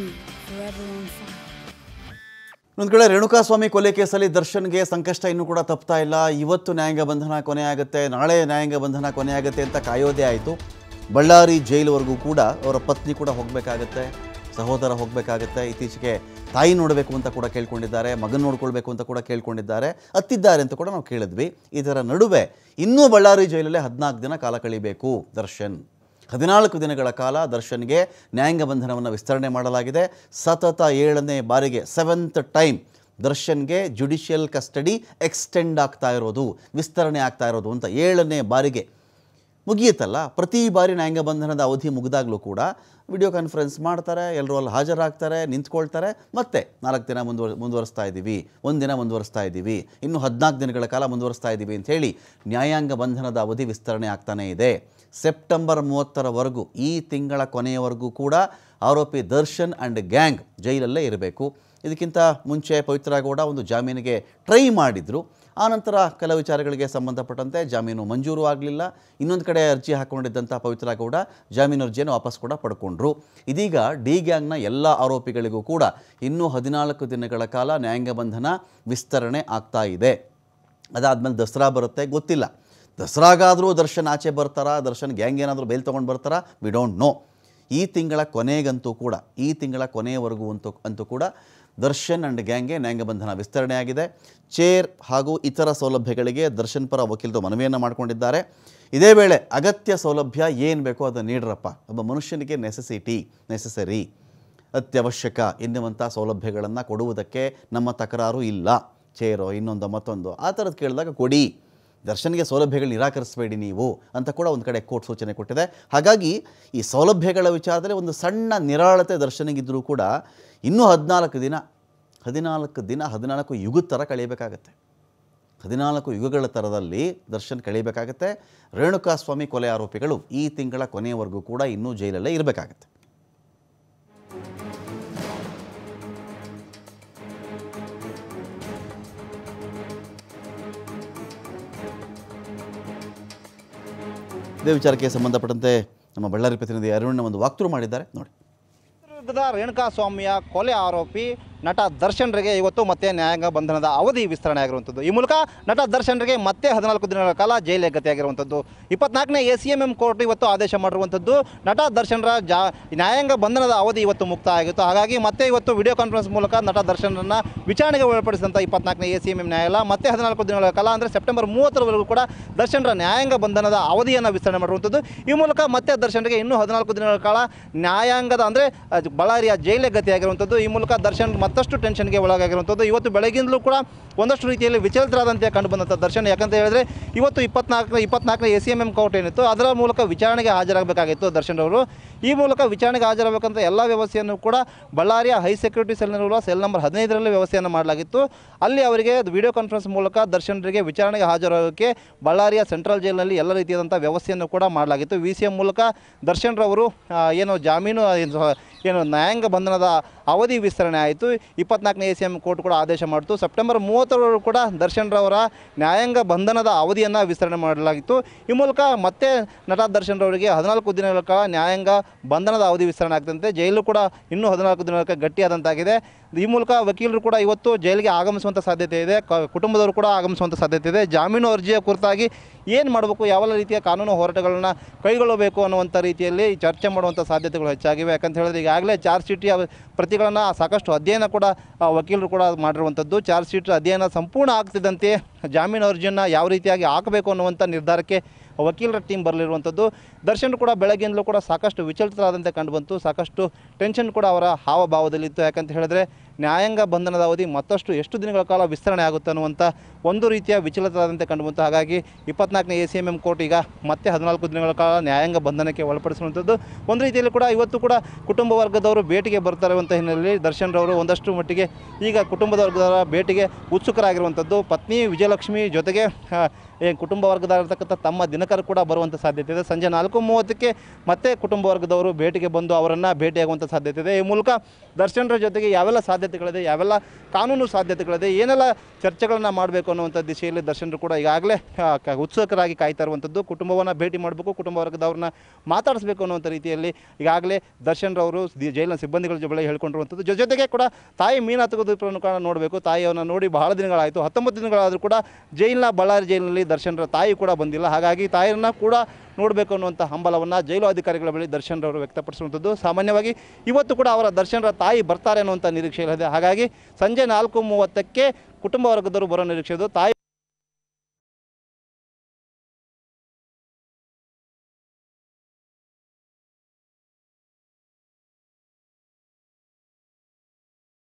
me ಕಡೆ ರೇಣುಕಾ ಕೊಲೆ ಕೇಸಲ್ಲಿ ದರ್ಶನ್ಗೆ ಸಂಕಷ್ಟ ಇನ್ನೂ ಕೂಡ ತಪ್ತಾ ಇಲ್ಲ ಇವತ್ತು ನ್ಯಾಯಾಂಗ ಬಂಧನ ಆಗುತ್ತೆ ನಾಳೆ ನ್ಯಾಯಾಂಗ ಬಂಧನ ಕೊನೆಯಾಗುತ್ತೆ ಅಂತ ಕಾಯೋದೇ ಆಯಿತು ಬಳ್ಳಾರಿ ಜೈಲ್ವರೆಗೂ ಕೂಡ ಅವರ ಪತ್ನಿ ಕೂಡ ಹೋಗಬೇಕಾಗತ್ತೆ ಸಹೋದರ ಹೋಗಬೇಕಾಗತ್ತೆ ಇತ್ತೀಚೆಗೆ ತಾಯಿ ನೋಡಬೇಕು ಅಂತ ಕೂಡ ಕೇಳ್ಕೊಂಡಿದ್ದಾರೆ ಮಗನ ನೋಡ್ಕೊಳ್ಬೇಕು ಅಂತ ಕೂಡ ಕೇಳ್ಕೊಂಡಿದ್ದಾರೆ ಅತ್ತಿದ್ದಾರೆ ಅಂತ ಕೂಡ ನಾವು ಕೇಳಿದ್ವಿ ಇದರ ನಡುವೆ ಇನ್ನೂ ಬಳ್ಳಾರಿ ಜೈಲಲ್ಲೇ ಹದಿನಾಲ್ಕು ದಿನ ಕಾಲ ಕಳಿಬೇಕು ದರ್ಶನ್ ಹದಿನಾಲ್ಕು ದಿನಗಳ ಕಾಲ ದರ್ಶನ್ಗೆ ನ್ಯಾಯಾಂಗ ಬಂಧನವನ್ನು ವಿಸ್ತರಣೆ ಮಾಡಲಾಗಿದೆ ಸತತ ಏಳನೇ ಬಾರಿಗೆ ಸೆವೆಂತ್ ಟೈಮ್ ದರ್ಶನ್ಗೆ ಜುಡಿಷಿಯಲ್ ಕಸ್ಟಡಿ ಎಕ್ಸ್ಟೆಂಡ್ ಆಗ್ತಾ ಇರೋದು ವಿಸ್ತರಣೆ ಆಗ್ತಾ ಇರೋದು ಅಂತ ಏಳನೇ ಬಾರಿಗೆ ಮುಗಿಯುತ್ತಲ್ಲ ಪ್ರತಿ ಬಾರಿ ನ್ಯಾಯಾಂಗ ಬಂಧನದ ಅವಧಿ ಮುಗಿದಾಗಲೂ ಕೂಡ ವಿಡಿಯೋ ಕಾನ್ಫರೆನ್ಸ್ ಮಾಡ್ತಾರೆ ಎಲ್ಲರೂ ಅಲ್ಲಿ ಹಾಜರಾಗ್ತಾರೆ ನಿಂತ್ಕೊಳ್ತಾರೆ ಮತ್ತೆ ನಾಲ್ಕು ದಿನ ಮುಂದುವರ್ ಮುಂದುವರಿಸ್ತಾ ಇದ್ದೀವಿ ಒಂದು ದಿನ ಮುಂದುವರಿಸ್ತಾ ಇದ್ದೀವಿ ಇನ್ನೂ ಹದಿನಾಲ್ಕು ದಿನಗಳ ಕಾಲ ಮುಂದುವರಿಸ್ತಾ ಇದ್ದೀವಿ ಅಂಥೇಳಿ ನ್ಯಾಯಾಂಗ ಬಂಧನದ ಅವಧಿ ವಿಸ್ತರಣೆ ಆಗ್ತಾನೇ ಇದೆ ಸೆಪ್ಟೆಂಬರ್ ಮೂವತ್ತರವರೆಗೂ ಈ ತಿಂಗಳ ಕೊನೆಯವರೆಗೂ ಕೂಡ ಆರೋಪಿ ದರ್ಶನ್ ಆ್ಯಂಡ್ ಗ್ಯಾಂಗ್ ಜೈಲಲ್ಲೇ ಇರಬೇಕು ಇದಕ್ಕಿಂತ ಮುಂಚೆ ಪವಿತ್ರ ಗೌಡ ಒಂದು ಜಾಮೀನಿಗೆ ಟ್ರೈ ಮಾಡಿದರು ಆನಂತರ ಕೆಲ ವಿಚಾರಗಳಿಗೆ ಸಂಬಂಧಪಟ್ಟಂತೆ ಜಾಮೀನು ಮಂಜೂರು ಆಗಲಿಲ್ಲ ಇನ್ನೊಂದು ಕಡೆ ಅರ್ಜಿ ಹಾಕ್ಕೊಂಡಿದ್ದಂಥ ಪವಿತ್ರ ಗೌಡ ಜಾಮೀನು ಅರ್ಜಿಯನ್ನು ವಾಪಸ್ ಕೂಡ ಪಡ್ಕೊಂಡ್ರು ಇದೀಗ ಡಿ ಗ್ಯಾಂಗ್ನ ಎಲ್ಲ ಆರೋಪಿಗಳಿಗೂ ಕೂಡ ಇನ್ನೂ ಹದಿನಾಲ್ಕು ದಿನಗಳ ಕಾಲ ನ್ಯಾಯಾಂಗ ಬಂಧನ ವಿಸ್ತರಣೆ ಆಗ್ತಾ ಇದೆ ಅದಾದಮೇಲೆ ದಸರಾ ಬರುತ್ತೆ ಗೊತ್ತಿಲ್ಲ ದಸರಾಗಾದರೂ ದರ್ಶನ್ ಆಚೆ ಬರ್ತಾರಾ ದರ್ಶನ್ ಗ್ಯಾಂಗ್ ಏನಾದರೂ ಬೇಲ್ ತೊಗೊಂಡು ಬರ್ತಾರಾ ವಿ ಡೋಂಟ್ ನೋ ಈ ತಿಂಗಳ ಕೊನೆಗಂತೂ ಕೂಡ ಈ ತಿಂಗಳ ಕೊನೆಯವರೆಗೂ ಅಂತೂ ಅಂತೂ ಕೂಡ ದರ್ಶನ್ ಆ್ಯಂಡ್ ಗ್ಯಾಂಗ್ಗೆ ನ್ಯಾಂಗಬಂಧನ ವಿಸ್ತರಣೆಯಾಗಿದೆ ಚೇರ್ ಹಾಗೂ ಇತರ ಸೌಲಭ್ಯಗಳಿಗೆ ದರ್ಶನ್ ಪರ ವಕೀಲರು ಮನವಿಯನ್ನು ಮಾಡಿಕೊಂಡಿದ್ದಾರೆ ಇದೇ ವೇಳೆ ಅಗತ್ಯ ಸೌಲಭ್ಯ ಏನು ಬೇಕೋ ಅದನ್ನು ನೀಡ್ರಪ್ಪ ಒಬ್ಬ ಮನುಷ್ಯನಿಗೆ ನೆಸೆಸಿಟಿ ನೆಸೆಸರಿ ಅತ್ಯವಶ್ಯಕ ಎನ್ನುವಂಥ ಸೌಲಭ್ಯಗಳನ್ನು ಕೊಡುವುದಕ್ಕೆ ನಮ್ಮ ತಕರಾರು ಇಲ್ಲ ಚೇರೋ ಇನ್ನೊಂದು ಮತ್ತೊಂದು ಆ ಥರದ್ದು ಕೇಳಿದಾಗ ಕೊಡಿ ದರ್ಶನಿಗೆ ಸೌಲಭ್ಯಗಳು ನಿರಾಕರಿಸಬೇಡಿ ನೀವು ಅಂತ ಕೂಡ ಒಂದು ಕಡೆ ಕೋರ್ಟ್ ಸೂಚನೆ ಕೊಟ್ಟಿದೆ ಹಾಗಾಗಿ ಈ ಸೌಲಭ್ಯಗಳ ವಿಚಾರದಲ್ಲಿ ಒಂದು ಸಣ್ಣ ನಿರಾಳತೆ ದರ್ಶನಿಗಿದ್ದರೂ ಕೂಡ ಇನ್ನೂ ಹದಿನಾಲ್ಕು ದಿನ ಹದಿನಾಲ್ಕು ದಿನ ಹದಿನಾಲ್ಕು ಯುಗ ಥರ ಕಳೆಯಬೇಕಾಗತ್ತೆ ಹದಿನಾಲ್ಕು ಯುಗಗಳ ಥರದಲ್ಲಿ ದರ್ಶನ್ ಕಳೀಬೇಕಾಗತ್ತೆ ರೇಣುಕಾಸ್ವಾಮಿ ಕೊಲೆ ಆರೋಪಿಗಳು ಈ ತಿಂಗಳ ಕೊನೆಯವರೆಗೂ ಕೂಡ ಇನ್ನೂ ಜೈಲಲ್ಲೇ ಇರಬೇಕಾಗತ್ತೆ ಇದೇ ವಿಚಾರಕ್ಕೆ ಸಂಬಂಧಪಟ್ಟಂತೆ ನಮ್ಮ ಬಳ್ಳಾರಿ ಪ್ರತಿನಿಧಿ ಅರುಣ್ನ ಒಂದು ವಾಕ್ತುರು ಮಾಡಿದ್ದಾರೆ ನೋಡಿ ರೇಣುಕಾಸ್ವಾಮಿಯ ಕೊಲೆ ಆರೋಪಿ ನಟ ದರ್ಶನ್ರಿಗೆ ಇವತ್ತು ಮತ್ತೆ ನ್ಯಾಯಾಂಗ ಬಂಧನದ ಅವಧಿ ವಿಸ್ತರಣೆ ಆಗಿರುವಂಥದ್ದು ಈ ಮೂಲಕ ನಟ ದರ್ಶನ್ರಿಗೆ ಮತ್ತೆ ಹದಿನಾಲ್ಕು ದಿನಗಳ ಕಾಲ ಜೈಲಿಗೆ ಗತಿಯಾಗಿರುವಂಥದ್ದು ಇಪ್ಪತ್ನಾಲ್ಕನೇ A C M M court ಇವತ್ತು ಆದೇಶ ಮಾಡಿರುವಂಥದ್ದು ನಟ ದರ್ಶನ್ರ ಜಾ ನ್ಯಾಯಾಂಗ ಬಂಧನದ ಅವಧಿ ಇವತ್ತು ಮುಕ್ತ ಆಗಿತ್ತು ಹಾಗಾಗಿ ಮತ್ತೆ ಇವತ್ತು ವಿಡಿಯೋ ಕಾನ್ಫರೆನ್ಸ್ ಮೂಲಕ ನಟ ದರ್ಶನರನ್ನು ವಿಚಾರಣೆಗೆ ಒಳಪಡಿಸಿದಂಥ ಇಪ್ಪತ್ನಾಲ್ಕನೇ ಎ ಸಿ ಎಂ ಎಂ ನ್ಯಾಯಾಲಯ ಮತ್ತೆ ಹದಿನಾಲ್ಕು ದಿನಗಳ ಕಾಲ ಅಂದರೆ ಸೆಪ್ಟೆಂಬರ್ ಮೂವತ್ತರವರೆಗೂ ಕೂಡ ದರ್ಶನ್ರ ನ್ಯಾಯಾಂಗ ಬಂಧನದ ಅವಧಿಯನ್ನು ವಿಸ್ತರಣೆ ಮಾಡುವಂಥದ್ದು ಈ ಮೂಲಕ ಮತ್ತೆ ದರ್ಶನ್ರಿಗೆ ಇನ್ನೂ ಹದಿನಾಲ್ಕು ದಿನಗಳ ಕಾಲ ನ್ಯಾಯಾಂಗದ ಅಂದರೆ ಬಳ್ಳಾರಿಯ ಜೈಲಿಗೆ ಗತಿಯಾಗಿರುವಂಥದ್ದು ಈ ಮೂಲಕ ದರ್ಶನ್ ಮತ್ತಷ್ಟು ಟೆನ್ಷನ್ಗೆ ಒಳಗಾಗಿರುವಂಥದ್ದು ಇವತ್ತು ಬೆಳಗಿಂದಲೂ ಕೂಡ ಒಂದಷ್ಟು ರೀತಿಯಲ್ಲಿ ವಿಚಲಿತರಾದಂತೆ ಕಂಡುಬಂದಂಥ ದರ್ಶನ್ ಯಾಕಂತ ಹೇಳಿದ್ರೆ ಇವತ್ತು ಇಪ್ಪತ್ನಾಲ್ಕನೇ ಇಪ್ಪತ್ನಾಲ್ಕನೇ A C M M court ಏನಿತ್ತು ಅದರ ಮೂಲಕ ವಿಚಾರಣೆಗೆ ಹಾಜರಾಗಬೇಕಾಗಿತ್ತು ದರ್ಶನ್ ಈ ಮೂಲಕ ವಿಚಾರಣೆಗೆ ಹಾಜರಾಗಬೇಕಂತ ಎಲ್ಲ ವ್ಯವಸ್ಥೆಯನ್ನು ಕೂಡ ಬಳ್ಳಾರಿಯ ಹೈ ಸೆಕ್ಯೂರಿಟಿ ಸೆಲ್ನಲ್ಲಿರುವ ಸೆಲ್ ನಂಬರ್ ಹದಿನೈದರಲ್ಲಿ ವ್ಯವಸ್ಥೆಯನ್ನು ಮಾಡಲಾಗಿತ್ತು ಅಲ್ಲಿ ಅವರಿಗೆ ವಿಡಿಯೋ ಕಾನ್ಫರೆನ್ಸ್ ಮೂಲಕ ದರ್ಶನರಿಗೆ ವಿಚಾರಣೆಗೆ ಹಾಜರಾಗೋಕ್ಕೆ ಬಳ್ಳಾರಿಯ ಸೆಂಟ್ರಲ್ ಜೈಲ್ನಲ್ಲಿ ಎಲ್ಲ ರೀತಿಯಾದಂಥ ವ್ಯವಸ್ಥೆಯನ್ನು ಕೂಡ ಮಾಡಲಾಗಿತ್ತು ವಿ ಸಿ ಎಂ ಮೂಲಕ ದರ್ಶನ್ರವರು ಏನು ಜಾಮೀನು ಏನು ನ್ಯಾಯಾಂಗ ಬಂಧನದ ಅವಧಿ ವಿಸ್ತರಣೆ ಆಯಿತು ಇಪ್ಪತ್ನಾಲ್ಕನೇ ಎ ಸಿ ಎಂ ಕೋರ್ಟ್ ಕೂಡ ಆದೇಶ ಮಾಡಿತು ಸೆಪ್ಟೆಂಬರ್ ಮೂವತ್ತರವರೆಗೂ ಕೂಡ ದರ್ಶನ್ರವರ ನ್ಯಾಯಾಂಗ ಬಂಧನದ ಅವಧಿಯನ್ನು ವಿಸ್ತರಣೆ ಮಾಡಲಾಗಿತ್ತು ಈ ಮೂಲಕ ಮತ್ತೆ ನಟ ರವರಿಗೆ ಹದಿನಾಲ್ಕು ದಿನಗಳ ಕಾಲ ನ್ಯಾಯಾಂಗ ಬಂಧನದ ಅವಧಿ ವಿಸ್ತರಣೆ ಆಗ್ತಂತೆ ಜೈಲು ಕೂಡ ಇನ್ನೂ ಹದಿನಾಲ್ಕು ದಿನಗಳ ಕಾಲ ಗಟ್ಟಿಯಾದಂತಾಗಿದೆ ಈ ಮೂಲಕ ವಕೀಲರು ಕೂಡ ಇವತ್ತು ಜೈಲಿಗೆ ಆಗಮಿಸುವಂಥ ಸಾಧ್ಯತೆ ಇದೆ ಕುಟುಂಬದವರು ಕೂಡ ಆಗಮಿಸುವಂಥ ಸಾಧ್ಯತೆ ಇದೆ ಜಾಮೀನು ಅರ್ಜಿಯ ಕುರಿತಾಗಿ ಏನು ಮಾಡಬೇಕು ಯಾವೆಲ್ಲ ರೀತಿಯ ಕಾನೂನು ಹೋರಾಟಗಳನ್ನು ಕೈಗೊಳ್ಳಬೇಕು ಅನ್ನುವಂಥ ರೀತಿಯಲ್ಲಿ ಚರ್ಚೆ ಮಾಡುವಂಥ ಸಾಧ್ಯತೆಗಳು ಹೆಚ್ಚಾಗಿವೆ ಯಾಕಂತ ಹೇಳಿದ್ರೆ ಈಗಾಗಲೇ ಚಾರ್ಜ್ ಶೀಟಿ ಪ್ರತಿ ಸಾಕಷ್ಟು ಅಧ್ಯಯನ ಕೂಡ ವಕೀಲರು ಕೂಡ ಮಾಡಿರುವಂಥದ್ದು ಚಾರ್ಜ್ ಶೀಟ್ ಅಧ್ಯಯನ ಸಂಪೂರ್ಣ ಆಗ್ತಿದ್ದಂತೆ ಜಾಮೀನು ಅರ್ಜಿಯನ್ನು ಯಾವ ರೀತಿಯಾಗಿ ಹಾಕಬೇಕು ಅನ್ನುವಂಥ ನಿರ್ಧಾರಕ್ಕೆ ವಕೀಲರ ಟೀಮ್ ಬರಲಿರುವಂಥದ್ದು ದರ್ಶನ್ ಕೂಡ ಬೆಳಗ್ಗೆಯಿಂದಲೂ ಕೂಡ ಸಾಕಷ್ಟು ವಿಚಲಿತರಾದಂತೆ ಕಂಡುಬಂತು ಸಾಕಷ್ಟು ಟೆನ್ಷನ್ ಕೂಡ ಅವರ ಹಾವಭಾವದಲ್ಲಿತ್ತು ಯಾಕಂತ ಹೇಳಿದ್ರೆ ನ್ಯಾಯಾಂಗ ಬಂಧನದ ಅವಧಿ ಮತ್ತಷ್ಟು ಎಷ್ಟು ದಿನಗಳ ಕಾಲ ವಿಸ್ತರಣೆ ಆಗುತ್ತೆ ಅನ್ನುವಂಥ ಒಂದು ರೀತಿಯ ವಿಚಲಿತರಾದಂತೆ ಕಂಡುಬಂತು ಹಾಗಾಗಿ ಇಪ್ಪತ್ನಾಲ್ಕನೇ A C M M court ಈಗ ಮತ್ತೆ ಹದಿನಾಲ್ಕು ದಿನಗಳ ಕಾಲ ನ್ಯಾಯಾಂಗ ಬಂಧನಕ್ಕೆ ಒಳಪಡಿಸುವಂಥದ್ದು ಒಂದು ರೀತಿಯಲ್ಲಿ ಕೂಡ ಇವತ್ತು ಕೂಡ ಕುಟುಂಬ ವರ್ಗದವರು ಭೇಟಿಗೆ ಬರ್ತಾರೆ ಅಂತ ಹಿನ್ನೆಲೆಯಲ್ಲಿ ದರ್ಶನ್ ರವರು ಒಂದಷ್ಟು ಮಟ್ಟಿಗೆ ಈಗ ಕುಟುಂಬದ ವರ್ಗದವರ ಭೇಟಿಗೆ ಉತ್ಸುಕರಾಗಿರುವಂಥದ್ದು ಪತ್ನಿ ವಿಜಯಲಕ್ಷ್ಮಿ ಜೊತೆಗೆ ಕುಟುಂಬ ವರ್ಗದಾಗಿರ್ತಕ್ಕಂಥ ತಮ್ಮ ದಿನಕರ ಕೂಡ ಬರುವಂಥ ಸಾಧ್ಯತೆ ಇದೆ ಸಂಜೆ ನಾಲ್ಕು ಮೂವತ್ತಕ್ಕೆ ಮತ್ತೆ ಕುಟುಂಬ ವರ್ಗದವರು ಭೇಟಿಗೆ ಬಂದು ಅವರನ್ನು ಭೇಟಿಯಾಗುವಂಥ ಸಾಧ್ಯತೆ ಇದೆ ಈ ಮೂಲಕ ದರ್ಶನರ ಜೊತೆಗೆ ಯಾವೆಲ್ಲ ಸಾಧ್ಯತೆಗಳಿದೆ ಯಾವೆಲ್ಲ ಕಾನೂನು ಸಾಧ್ಯತೆಗಳಿದೆ ಏನೆಲ್ಲ ಚರ್ಚೆಗಳನ್ನು ಮಾಡಬೇಕು ಅನ್ನುವಂಥ ದಿಶೆಯಲ್ಲಿ ದರ್ಶನರು ಕೂಡ ಈಗಾಗಲೇ ಉತ್ಸುಕರಾಗಿ ಕಾಯ್ತಾ ಇರುವಂಥದ್ದು ಕುಟುಂಬವನ್ನು ಭೇಟಿ ಮಾಡಬೇಕು ಕುಟುಂಬ ವರ್ಗದವ್ರನ್ನ ಮಾತಾಡಿಸಬೇಕು ಅನ್ನುವಂಥ ರೀತಿಯಲ್ಲಿ ಈಗಾಗಲೇ ದರ್ಶನ್ರವರು ಜೈಲಿನ ಸಿಬ್ಬಂದಿಗಳ ಬಳಿ ಹೇಳ್ಕೊಂಡಿರುವಂಥದ್ದು ಜೊತೆಗೆ ಕೂಡ ತಾಯಿ ಮೀನಾ ತೆಗೆದು ನೋಡಬೇಕು ತಾಯಿಯವರನ್ನ ನೋಡಿ ಬಹಳ ದಿನಗಳಾಯಿತು ಹತ್ತೊಂಬತ್ತು ದಿನಗಳಾದರೂ ಕೂಡ ಜೈಲಿನ ಬಳ್ಳಾರಿ ಜೈಲಿನಲ್ಲಿ ದರ್ಶನ್ರ ತಾಯಿ ಕೂಡ ಬಂದಿಲ್ಲ ಹಾಗಾಗಿ ತಾಯಿಯನ್ನ ಕೂಡ ನೋಡಬೇಕು ಅನ್ನುವಂಥ ಹಂಬಲವನ್ನು ಜೈಲು ಅಧಿಕಾರಿಗಳ ಬಳಿ ದರ್ಶನ್ ರವರು ವ್ಯಕ್ತಪಡಿಸುವಂಥದ್ದು ಸಾಮಾನ್ಯವಾಗಿ ಇವತ್ತು ಕೂಡ ಅವರ ದರ್ಶನ್ರ ತಾಯಿ ಬರ್ತಾರೆ ಅನ್ನುವಂಥ ನಿರೀಕ್ಷೆ ಇಲ್ಲದೆ ಹಾಗಾಗಿ ಸಂಜೆ ನಾಲ್ಕು ಮೂವತ್ತಕ್ಕೆ ಕುಟುಂಬ ವರ್ಗದವರು ಬರೋ ನಿರೀಕ್ಷೆ ತಾಯಿ